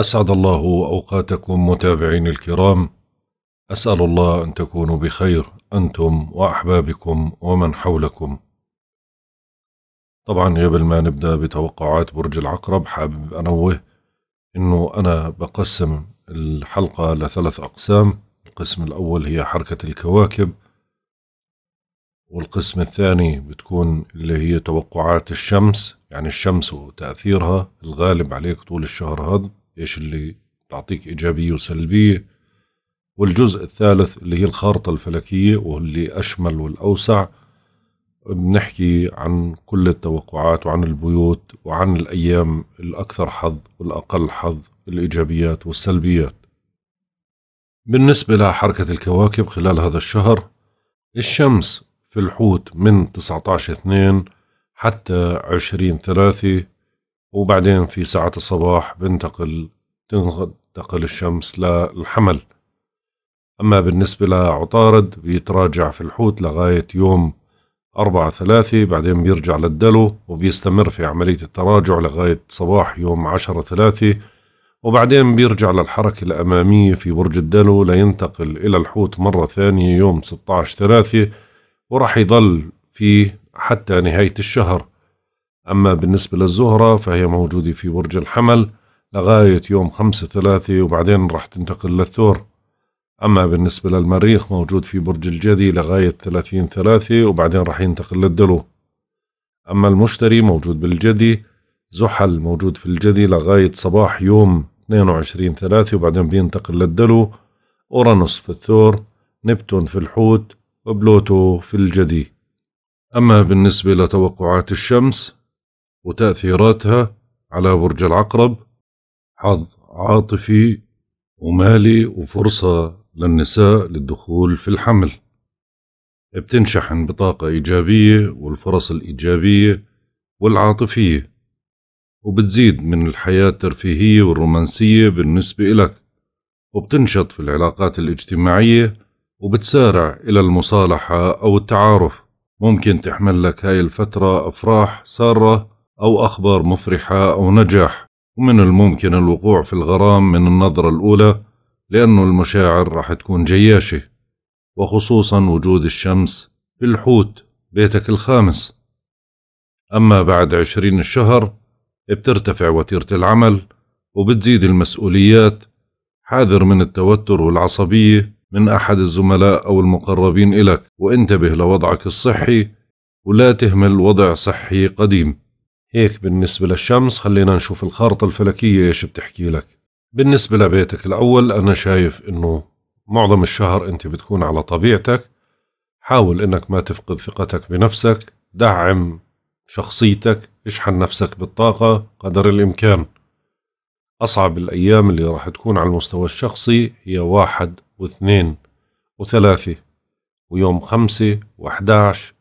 أسعد الله أوقاتكم متابعين الكرام أسأل الله أن تكونوا بخير أنتم وأحبابكم ومن حولكم طبعا قبل ما نبدأ بتوقعات برج العقرب حابب أنوه أنه أنا بقسم الحلقة لثلاث أقسام القسم الأول هي حركة الكواكب والقسم الثاني بتكون اللي هي توقعات الشمس يعني الشمس وتأثيرها الغالب عليك طول الشهر هذا إيش اللي تعطيك إيجابية وسلبية والجزء الثالث اللي هي الخارطة الفلكية واللي أشمل والأوسع بنحكي عن كل التوقعات وعن البيوت وعن الأيام الأكثر حظ والأقل حظ الإيجابيات والسلبيات بالنسبة لحركة الكواكب خلال هذا الشهر الشمس في الحوت من 19 2 حتى 20 3 وبعدين في ساعة الصباح بنتقل تنتقل الشمس للحمل أما بالنسبة لعطارد بيتراجع في الحوت لغاية يوم أربعة ثلاثة بعدين بيرجع للدلو وبيستمر في عملية التراجع لغاية صباح يوم عشرة ثلاثة وبعدين بيرجع للحركة الأمامية في برج الدلو لينتقل إلى الحوت مرة ثانية يوم 16 ثلاثة وراح يضل فيه حتى نهاية الشهر أما بالنسبة للزهرة فهي موجودة في برج الحمل لغاية يوم خمسة ثلاثة وبعدين راح تنتقل للثور أما بالنسبة للمريخ موجود في برج الجدي لغاية ثلاثين ثلاثة وبعدين راح ينتقل للدلو أما المشتري موجود بالجدي زحل موجود في الجدي لغاية صباح يوم 22 ثلاثة وبعدين بينتقل للدلو أورانوس في الثور نبتون في الحوت وبلوتو في الجدي أما بالنسبة لتوقعات الشمس وتأثيراتها على برج العقرب حظ عاطفي ومالي وفرصة للنساء للدخول في الحمل بتنشحن بطاقة إيجابية والفرص الإيجابية والعاطفية وبتزيد من الحياة الترفيهية والرومانسية بالنسبة إلك وبتنشط في العلاقات الاجتماعية وبتسارع إلى المصالحة أو التعارف ممكن تحمل لك هاي الفترة أفراح سارة أو أخبار مفرحة أو نجاح ومن الممكن الوقوع في الغرام من النظرة الأولى لأن المشاعر راح تكون جياشة وخصوصا وجود الشمس في الحوت بيتك الخامس أما بعد عشرين الشهر بترتفع وتيرة العمل وبتزيد المسؤوليات حاذر من التوتر والعصبية من أحد الزملاء أو المقربين إلك وانتبه لوضعك الصحي ولا تهمل وضع صحي قديم هيك بالنسبة للشمس خلينا نشوف الخارطة الفلكية إيش بتحكي لك بالنسبة لبيتك الأول أنا شايف إنه معظم الشهر أنت بتكون على طبيعتك حاول إنك ما تفقد ثقتك بنفسك دعم شخصيتك اشحن نفسك بالطاقة قدر الإمكان أصعب الأيام اللي راح تكون على المستوى الشخصي هي واحد واثنين وثلاثة ويوم خمسة وأحداش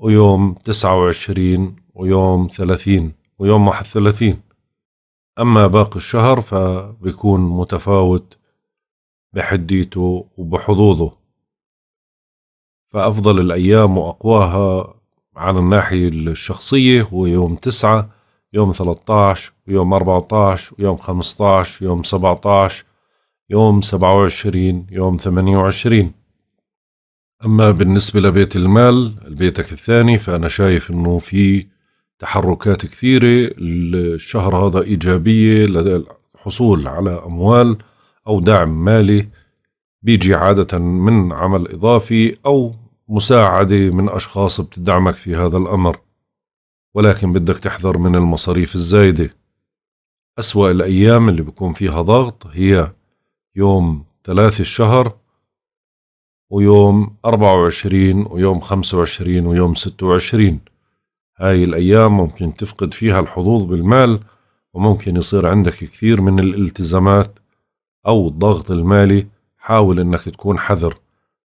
ويوم تسعة وعشرين ويوم 30 ويوم 31 أما باقي الشهر فبيكون متفاوت بحديته وبحظوظه فأفضل الأيام وأقواها على الناحية الشخصية هو يوم تسعة يوم 13 ويوم 14 ويوم 15 يوم 17 يوم 27 يوم 28 أما بالنسبة لبيت المال بيتك الثاني فأنا شايف أنه في تحركات كثيرة الشهر هذا إيجابية للحصول على أموال أو دعم مالي بيجي عادة من عمل إضافي أو مساعدة من أشخاص بتدعمك في هذا الأمر ولكن بدك تحذر من المصاريف الزايدة أسوأ الأيام اللي بيكون فيها ضغط هي يوم ثلاثة الشهر ويوم 24 ويوم 25 ويوم 26 هاي الأيام ممكن تفقد فيها الحظوظ بالمال وممكن يصير عندك كثير من الالتزامات أو الضغط المالي حاول إنك تكون حذر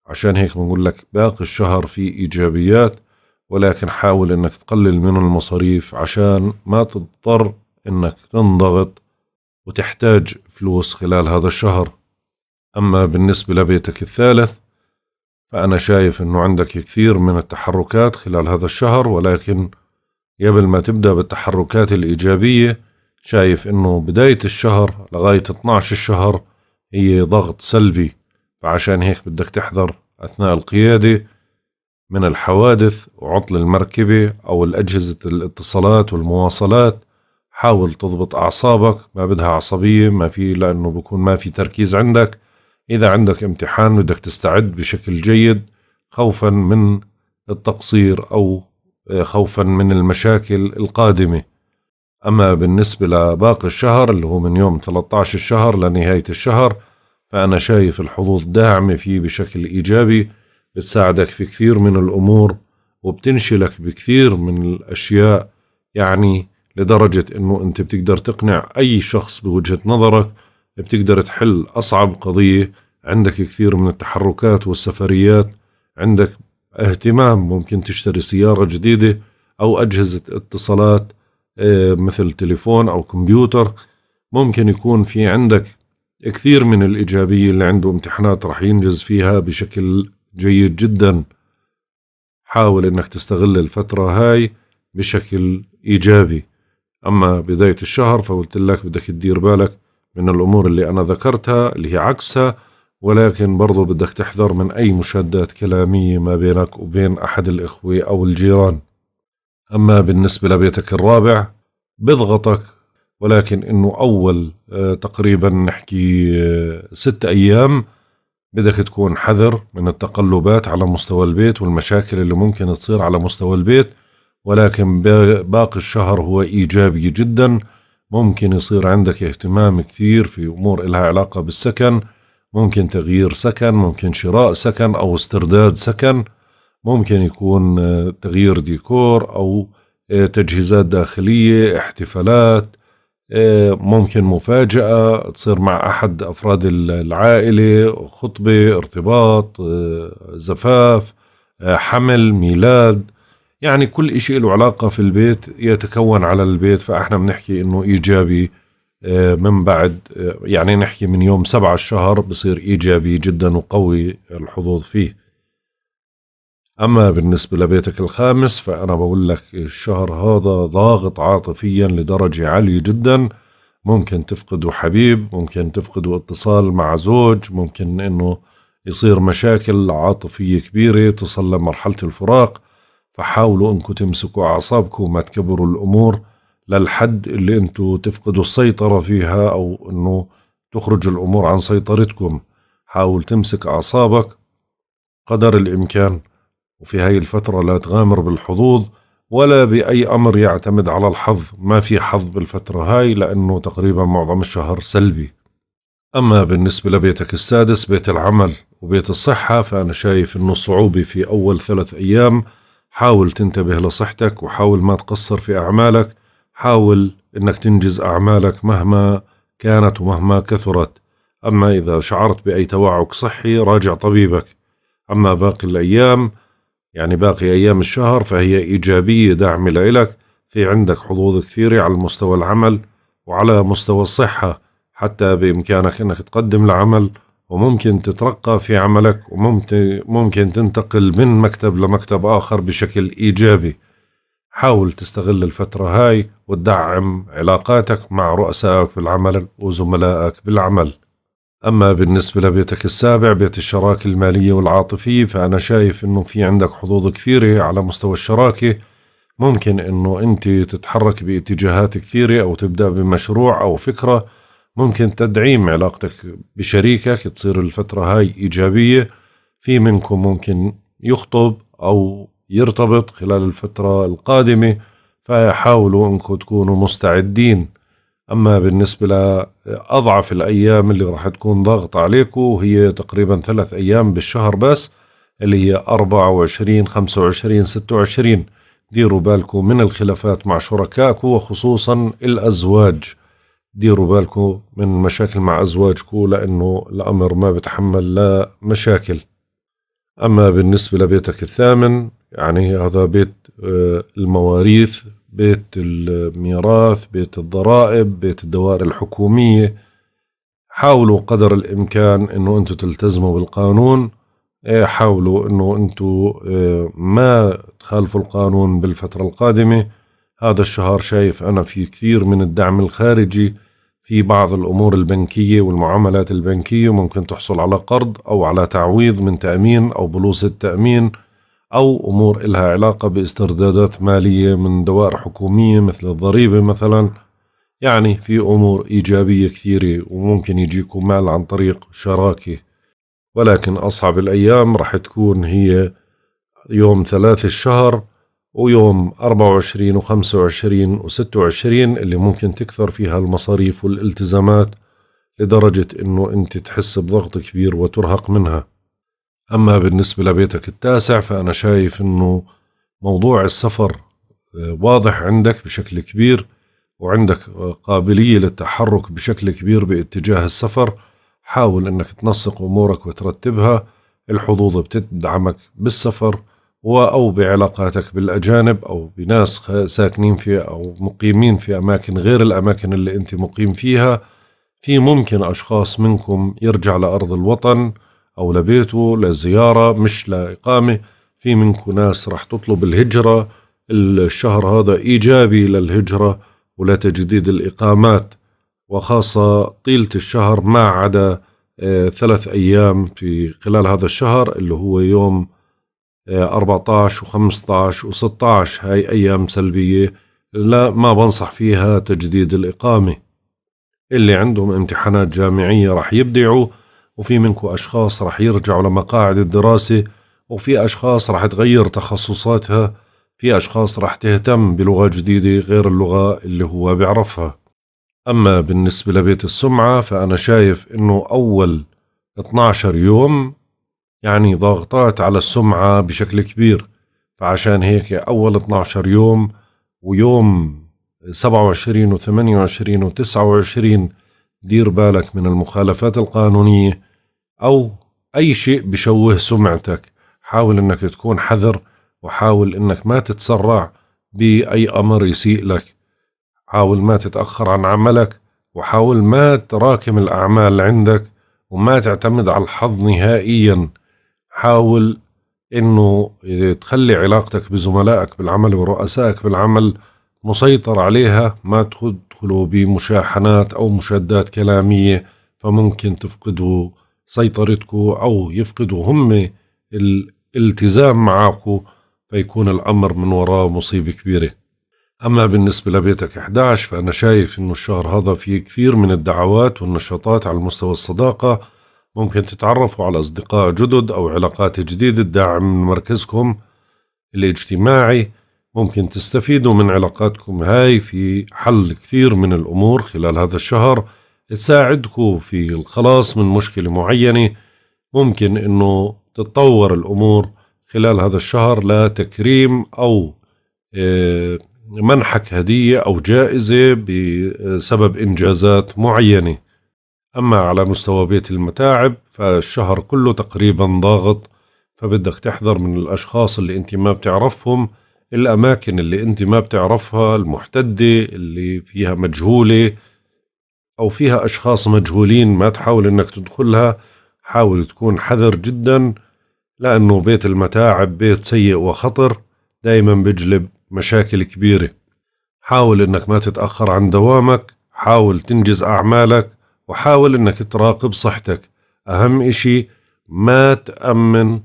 عشان هيك بنقول لك باقي الشهر في إيجابيات ولكن حاول إنك تقلل من المصاريف عشان ما تضطر إنك تنضغط وتحتاج فلوس خلال هذا الشهر أما بالنسبة لبيتك الثالث فأنا شايف أنه عندك كثير من التحركات خلال هذا الشهر ولكن قبل ما تبدأ بالتحركات الإيجابية شايف إنه بداية الشهر لغاية 12 الشهر هي ضغط سلبي فعشان هيك بدك تحذر أثناء القيادة من الحوادث وعطل المركبة أو الأجهزة الاتصالات والمواصلات حاول تضبط أعصابك ما بدها عصبية ما في لأنه بكون ما في تركيز عندك إذا عندك امتحان بدك تستعد بشكل جيد خوفا من التقصير أو خوفا من المشاكل القادمة أما بالنسبة لباقي الشهر اللي هو من يوم 13 الشهر لنهاية الشهر فأنا شايف الحظوظ داعمة فيه بشكل إيجابي بتساعدك في كثير من الأمور وبتنشلك بكثير من الأشياء يعني لدرجة أنه أنت بتقدر تقنع أي شخص بوجهة نظرك بتقدر تحل أصعب قضية عندك كثير من التحركات والسفريات عندك اهتمام ممكن تشتري سيارة جديدة أو أجهزة اتصالات إيه، مثل تليفون أو كمبيوتر ممكن يكون في عندك كثير من الإيجابية اللي عنده امتحانات رح ينجز فيها بشكل جيد جدا حاول انك تستغل الفترة هاي بشكل ايجابي اما بداية الشهر فقلت لك بدك تدير بالك من الامور اللي انا ذكرتها اللي هي عكسها ولكن برضو بدك تحذر من أي مشادات كلامية ما بينك وبين أحد الإخوة أو الجيران أما بالنسبة لبيتك الرابع بضغطك ولكن إنه أول آه، تقريبا نحكي آه، ست أيام بدك تكون حذر من التقلبات على مستوى البيت والمشاكل اللي ممكن تصير على مستوى البيت ولكن باقي الشهر هو إيجابي جدا ممكن يصير عندك اهتمام كثير في أمور إلها علاقة بالسكن ممكن تغيير سكن ممكن شراء سكن أو استرداد سكن ممكن يكون آه، تغيير ديكور أو آه، تجهيزات داخلية احتفالات آه، ممكن مفاجأة تصير مع أحد أفراد العائلة خطبة ارتباط زفاف حمل ميلاد يعني كل إشي له علاقة في البيت يتكون على البيت فإحنا بنحكي إنه إيجابي آه، من بعد آه، يعني نحكي من يوم سبعة الشهر بصير إيجابي جدا وقوي الحظوظ فيه أما بالنسبة لبيتك الخامس فأنا بقول لك الشهر هذا ضاغط عاطفيا لدرجة عالية جدا ممكن تفقدوا حبيب ممكن تفقدوا اتصال مع زوج ممكن أنه يصير مشاكل عاطفية كبيرة تصل لمرحلة الفراق فحاولوا أنكم تمسكوا أعصابكم وما تكبروا الأمور للحد اللي انتم تفقدوا السيطرة فيها أو أنه تخرج الأمور عن سيطرتكم حاول تمسك أعصابك قدر الإمكان وفي هاي الفترة لا تغامر بالحظوظ ولا بأي أمر يعتمد على الحظ ما في حظ بالفترة هاي لأنه تقريبا معظم الشهر سلبي أما بالنسبة لبيتك السادس بيت العمل وبيت الصحة فأنا شايف أنه الصعوبة في أول ثلاث أيام حاول تنتبه لصحتك وحاول ما تقصر في أعمالك حاول أنك تنجز أعمالك مهما كانت ومهما كثرت أما إذا شعرت بأي توعك صحي راجع طبيبك أما باقي الأيام يعني باقي أيام الشهر فهي إيجابية داعمة لك في عندك حظوظ كثيرة على مستوى العمل وعلى مستوى الصحة حتى بإمكانك أنك تقدم لعمل وممكن تترقى في عملك وممكن تنتقل من مكتب لمكتب آخر بشكل إيجابي حاول تستغل الفترة هاي وتدعم علاقاتك مع رؤسائك بالعمل وزملائك بالعمل أما بالنسبة لبيتك السابع بيت الشراكة المالية والعاطفية فأنا شايف أنه في عندك حظوظ كثيرة على مستوى الشراكة ممكن أنه أنت تتحرك باتجاهات كثيرة أو تبدأ بمشروع أو فكرة ممكن تدعيم علاقتك بشريكك تصير الفترة هاي إيجابية في منكم ممكن يخطب أو يرتبط خلال الفترة القادمة فحاولوا انكم تكونوا مستعدين اما بالنسبة لأضعف الأيام اللي راح تكون ضغط عليكم هي تقريبا ثلاث أيام بالشهر بس اللي هي 24 25 26 ديروا بالكم من الخلافات مع شركائكم وخصوصا الأزواج ديروا بالكم من مشاكل مع أزواجكم لأنه الأمر ما بتحمل لا مشاكل أما بالنسبة لبيتك الثامن يعني هذا بيت آه، المواريث بيت الميراث بيت الضرائب بيت الدوائر الحكومية حاولوا قدر الإمكان أنه أنتم تلتزموا بالقانون إيه، حاولوا أنه أنتم آه، ما تخالفوا القانون بالفترة القادمة هذا الشهر شايف أنا في كثير من الدعم الخارجي في بعض الأمور البنكية والمعاملات البنكية ممكن تحصل على قرض أو على تعويض من تأمين أو بلوس التأمين أو أمور إلها علاقة باستردادات مالية من دوائر حكومية مثل الضريبة مثلا يعني في أمور إيجابية كثيرة وممكن يجيكم مال عن طريق شراكة ولكن أصعب الأيام رح تكون هي يوم ثلاثة الشهر ويوم 24 و25 و26 اللي ممكن تكثر فيها المصاريف والالتزامات لدرجة انه انت تحس بضغط كبير وترهق منها اما بالنسبة لبيتك التاسع فانا شايف انه موضوع السفر آه، واضح عندك بشكل كبير وعندك آه، قابلية للتحرك بشكل كبير باتجاه السفر حاول انك تنسق امورك وترتبها الحظوظ بتدعمك بالسفر أو بعلاقاتك بالأجانب أو بناس ساكنين في أو مقيمين في أماكن غير الأماكن اللي أنت مقيم فيها في ممكن أشخاص منكم يرجع لأرض الوطن أو لبيته لزيارة مش لإقامة في منكم ناس رح تطلب الهجرة الشهر هذا إيجابي للهجرة ولتجديد الإقامات وخاصة طيلة الشهر ما عدا آه، ثلاث أيام في خلال هذا الشهر اللي هو يوم 14 و15 و16 هاي أيام سلبية لا ما بنصح فيها تجديد الإقامة اللي عندهم امتحانات جامعية رح يبدعوا وفي منكم أشخاص رح يرجعوا لمقاعد الدراسة وفي أشخاص رح تغير تخصصاتها في أشخاص رح تهتم بلغة جديدة غير اللغة اللي هو بيعرفها أما بالنسبة لبيت السمعة فأنا شايف أنه أول 12 يوم يعني ضغطات على السمعة بشكل كبير فعشان هيك أول 12 يوم ويوم 27 و28 و29 دير بالك من المخالفات القانونية أو أي شيء بشوه سمعتك حاول أنك تكون حذر وحاول أنك ما تتسرع بأي أمر يسيء لك حاول ما تتأخر عن عملك وحاول ما تراكم الأعمال عندك وما تعتمد على الحظ نهائياً حاول انه تخلي علاقتك بزملائك بالعمل ورؤسائك بالعمل مسيطر عليها ما تدخلوا بمشاحنات او مشادات كلاميه فممكن تفقدوا سيطرتكم او يفقدوا هم الالتزام معكم فيكون الامر من وراه مصيبه كبيره اما بالنسبه لبيتك 11 فانا شايف انه الشهر هذا فيه كثير من الدعوات والنشاطات على مستوى الصداقه ممكن تتعرفوا على أصدقاء جدد أو علاقات جديدة داعم من مركزكم الاجتماعي ممكن تستفيدوا من علاقاتكم هاي في حل كثير من الأمور خلال هذا الشهر تساعدكم في الخلاص من مشكلة معينة ممكن أنه تتطور الأمور خلال هذا الشهر لتكريم أو آه، منحك هدية أو جائزة بسبب إنجازات معينة أما على مستوى بيت المتاعب فالشهر كله تقريبا ضاغط فبدك تحذر من الأشخاص اللي أنت ما بتعرفهم الأماكن اللي أنت ما بتعرفها المحتدة اللي فيها مجهولة أو فيها أشخاص مجهولين ما تحاول أنك تدخلها حاول تكون حذر جدا لأنه بيت المتاعب بيت سيء وخطر دايما بيجلب مشاكل كبيرة حاول أنك ما تتأخر عن دوامك حاول تنجز أعمالك وحاول انك تراقب صحتك اهم اشي ما تأمن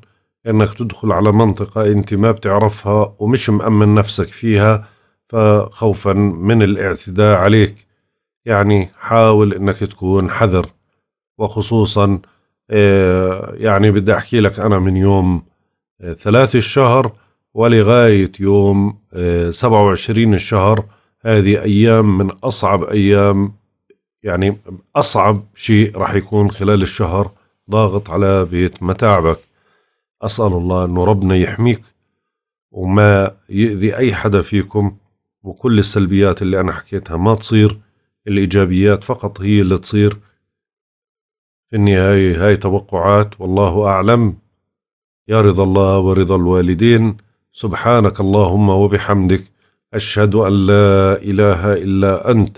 انك تدخل على منطقة انت ما بتعرفها ومش مأمن نفسك فيها فخوفا من الاعتداء عليك يعني حاول انك تكون حذر وخصوصا آه، يعني بدي احكي لك انا من يوم آه، ثلاثة الشهر ولغاية يوم آه، سبعة وعشرين الشهر هذه أيام من أصعب أيام يعني أصعب شيء راح يكون خلال الشهر ضاغط على بيت متاعبك أسأل الله أنه ربنا يحميك وما يؤذي أي حدا فيكم وكل السلبيات اللي أنا حكيتها ما تصير الإيجابيات فقط هي اللي تصير في النهاية هاي توقعات والله أعلم يا رضا الله ورضا الوالدين سبحانك اللهم وبحمدك أشهد أن لا إله إلا أنت